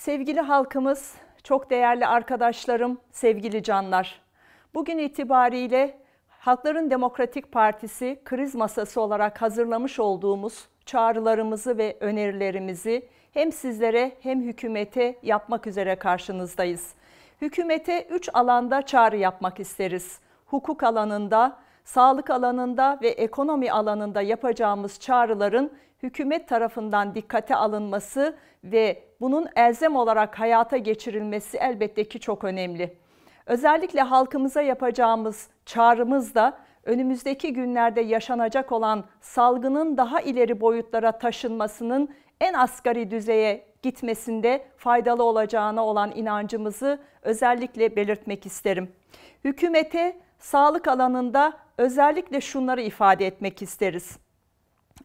Sevgili halkımız, çok değerli arkadaşlarım, sevgili canlar. Bugün itibariyle Halkların Demokratik Partisi kriz masası olarak hazırlamış olduğumuz çağrılarımızı ve önerilerimizi hem sizlere hem hükümete yapmak üzere karşınızdayız. Hükümete 3 alanda çağrı yapmak isteriz. Hukuk alanında, sağlık alanında ve ekonomi alanında yapacağımız çağrıların hükümet tarafından dikkate alınması ve bunun elzem olarak hayata geçirilmesi elbette ki çok önemli. Özellikle halkımıza yapacağımız çağrımız da önümüzdeki günlerde yaşanacak olan salgının daha ileri boyutlara taşınmasının en asgari düzeye gitmesinde faydalı olacağına olan inancımızı özellikle belirtmek isterim. Hükümete sağlık alanında özellikle şunları ifade etmek isteriz.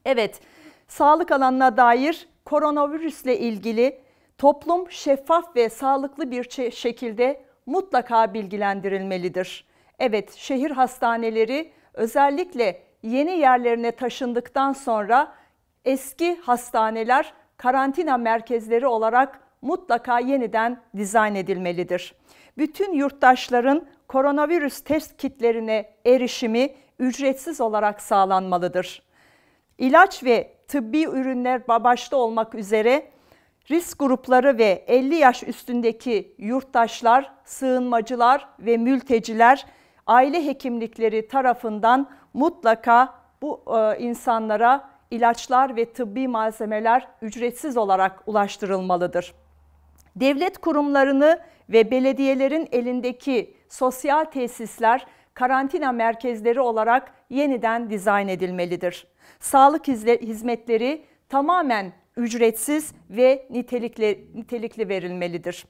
Evet, sağlık alanına dair koronavirüsle ilgili toplum şeffaf ve sağlıklı bir şekilde mutlaka bilgilendirilmelidir. Evet, şehir hastaneleri özellikle yeni yerlerine taşındıktan sonra eski hastaneler karantina merkezleri olarak mutlaka yeniden dizayn edilmelidir. Bütün yurttaşların koronavirüs test kitlerine erişimi ücretsiz olarak sağlanmalıdır ilaç ve tıbbi ürünler başta olmak üzere risk grupları ve 50 yaş üstündeki yurttaşlar, sığınmacılar ve mülteciler aile hekimlikleri tarafından mutlaka bu e, insanlara ilaçlar ve tıbbi malzemeler ücretsiz olarak ulaştırılmalıdır. Devlet kurumlarını ve belediyelerin elindeki sosyal tesisler karantina merkezleri olarak yeniden dizayn edilmelidir. Sağlık hizmetleri tamamen ücretsiz ve nitelikli, nitelikli verilmelidir.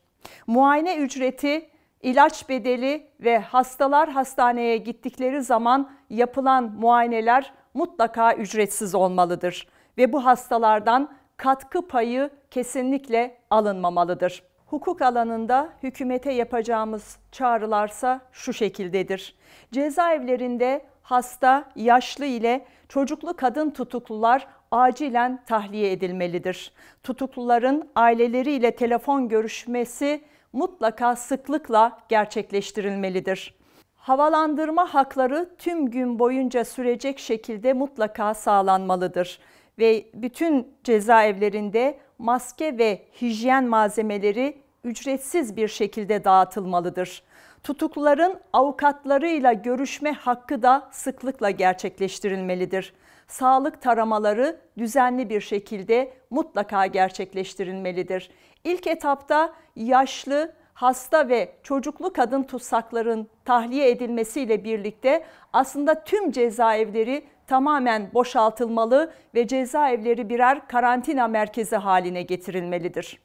Muayene ücreti, ilaç bedeli ve hastalar hastaneye gittikleri zaman yapılan muayeneler mutlaka ücretsiz olmalıdır ve bu hastalardan katkı payı kesinlikle alınmamalıdır hukuk alanında hükümete yapacağımız çağrılarsa şu şekildedir. Cezaevlerinde hasta, yaşlı ile çocuklu kadın tutuklular acilen tahliye edilmelidir. Tutukluların aileleriyle telefon görüşmesi mutlaka sıklıkla gerçekleştirilmelidir. Havalandırma hakları tüm gün boyunca sürecek şekilde mutlaka sağlanmalıdır ve bütün cezaevlerinde maske ve hijyen malzemeleri ücretsiz bir şekilde dağıtılmalıdır. Tutukluların avukatlarıyla görüşme hakkı da sıklıkla gerçekleştirilmelidir. Sağlık taramaları düzenli bir şekilde mutlaka gerçekleştirilmelidir. İlk etapta yaşlı, hasta ve çocuklu kadın tutsakların tahliye edilmesiyle birlikte aslında tüm cezaevleri tamamen boşaltılmalı ve cezaevleri birer karantina merkezi haline getirilmelidir.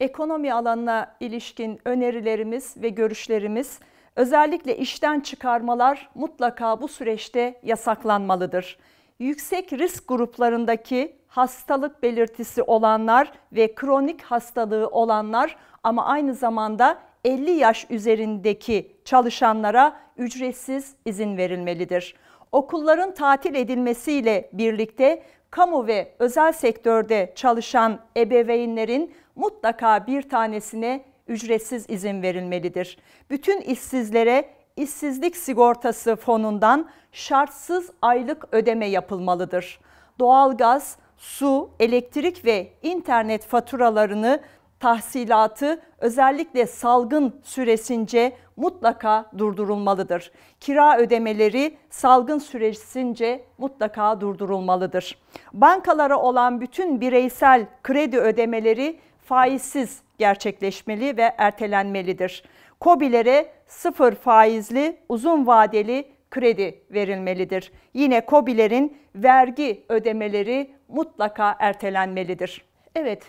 Ekonomi alanına ilişkin önerilerimiz ve görüşlerimiz özellikle işten çıkarmalar mutlaka bu süreçte yasaklanmalıdır. Yüksek risk gruplarındaki hastalık belirtisi olanlar ve kronik hastalığı olanlar ama aynı zamanda 50 yaş üzerindeki çalışanlara ücretsiz izin verilmelidir okulların tatil edilmesiyle birlikte kamu ve özel sektörde çalışan ebeveynlerin mutlaka bir tanesine ücretsiz izin verilmelidir. Bütün işsizlere işsizlik sigortası fonundan şartsız aylık ödeme yapılmalıdır. Doğalgaz, su, elektrik ve internet faturalarını tahsilatı özellikle salgın süresince mutlaka durdurulmalıdır. Kira ödemeleri salgın süresince mutlaka durdurulmalıdır. Bankalara olan bütün bireysel kredi ödemeleri faizsiz gerçekleşmeli ve ertelenmelidir. Kobilere sıfır faizli uzun vadeli kredi verilmelidir. Yine kobilerin vergi ödemeleri mutlaka ertelenmelidir. Evet,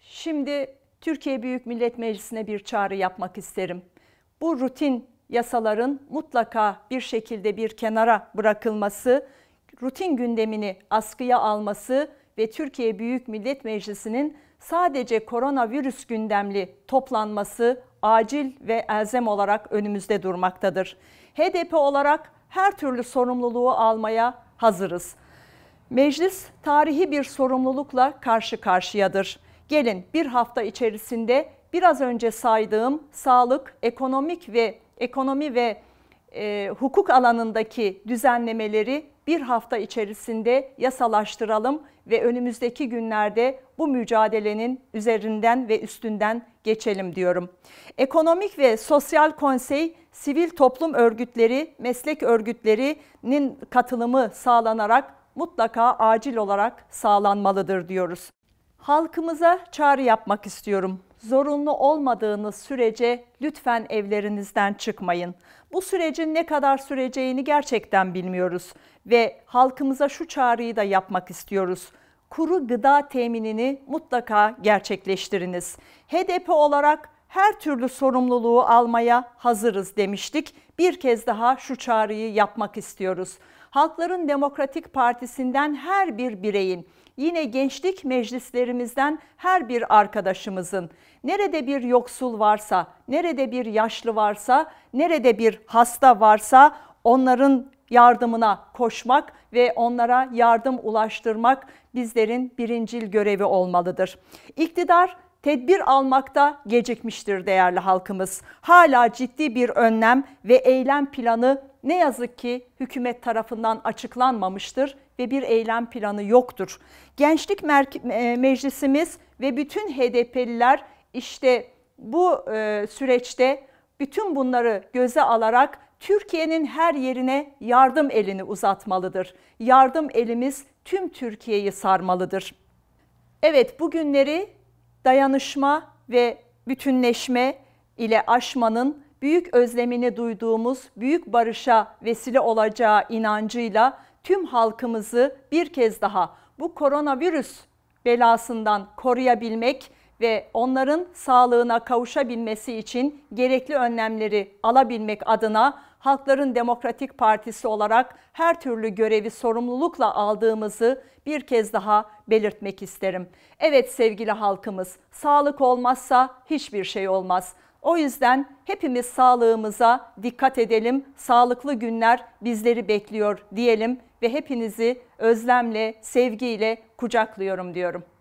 şimdi Türkiye Büyük Millet Meclisi'ne bir çağrı yapmak isterim. Bu rutin yasaların mutlaka bir şekilde bir kenara bırakılması, rutin gündemini askıya alması ve Türkiye Büyük Millet Meclisi'nin sadece koronavirüs gündemli toplanması acil ve elzem olarak önümüzde durmaktadır. HDP olarak her türlü sorumluluğu almaya hazırız. Meclis tarihi bir sorumlulukla karşı karşıyadır. Gelin bir hafta içerisinde biraz önce saydığım sağlık, ekonomik ve ekonomi ve e, hukuk alanındaki düzenlemeleri bir hafta içerisinde yasalaştıralım ve önümüzdeki günlerde bu mücadelenin üzerinden ve üstünden geçelim diyorum. Ekonomik ve Sosyal Konsey sivil toplum örgütleri, meslek örgütlerinin katılımı sağlanarak mutlaka acil olarak sağlanmalıdır diyoruz. Halkımıza çağrı yapmak istiyorum. Zorunlu olmadığınız sürece lütfen evlerinizden çıkmayın. Bu sürecin ne kadar süreceğini gerçekten bilmiyoruz ve halkımıza şu çağrıyı da yapmak istiyoruz kuru gıda teminini mutlaka gerçekleştiriniz. HDP olarak her türlü sorumluluğu almaya hazırız demiştik. Bir kez daha şu çağrıyı yapmak istiyoruz. Halkların Demokratik Partisi'nden her bir bireyin, yine gençlik meclislerimizden her bir arkadaşımızın, nerede bir yoksul varsa, nerede bir yaşlı varsa, nerede bir hasta varsa onların yardımına koşmak ve onlara yardım ulaştırmak bizlerin birincil görevi olmalıdır. İktidar tedbir almakta gecikmiştir değerli halkımız. Hala ciddi bir önlem ve eylem planı ne yazık ki hükümet tarafından açıklanmamıştır ve bir eylem planı yoktur. Gençlik e, Meclisimiz ve bütün HDP'liler işte bu e, süreçte bütün bunları göze alarak Türkiye'nin her yerine yardım elini uzatmalıdır. Yardım elimiz tüm Türkiye'yi sarmalıdır. Evet bugünleri dayanışma ve bütünleşme ile aşmanın büyük özlemini duyduğumuz büyük barışa vesile olacağı inancıyla tüm halkımızı bir kez daha bu koronavirüs belasından koruyabilmek ve onların sağlığına kavuşabilmesi için gerekli önlemleri alabilmek adına Halkların Demokratik Partisi olarak her türlü görevi sorumlulukla aldığımızı bir kez daha belirtmek isterim. Evet sevgili halkımız, sağlık olmazsa hiçbir şey olmaz. O yüzden hepimiz sağlığımıza dikkat edelim. Sağlıklı günler bizleri bekliyor diyelim ve hepinizi özlemle, sevgiyle kucaklıyorum diyorum.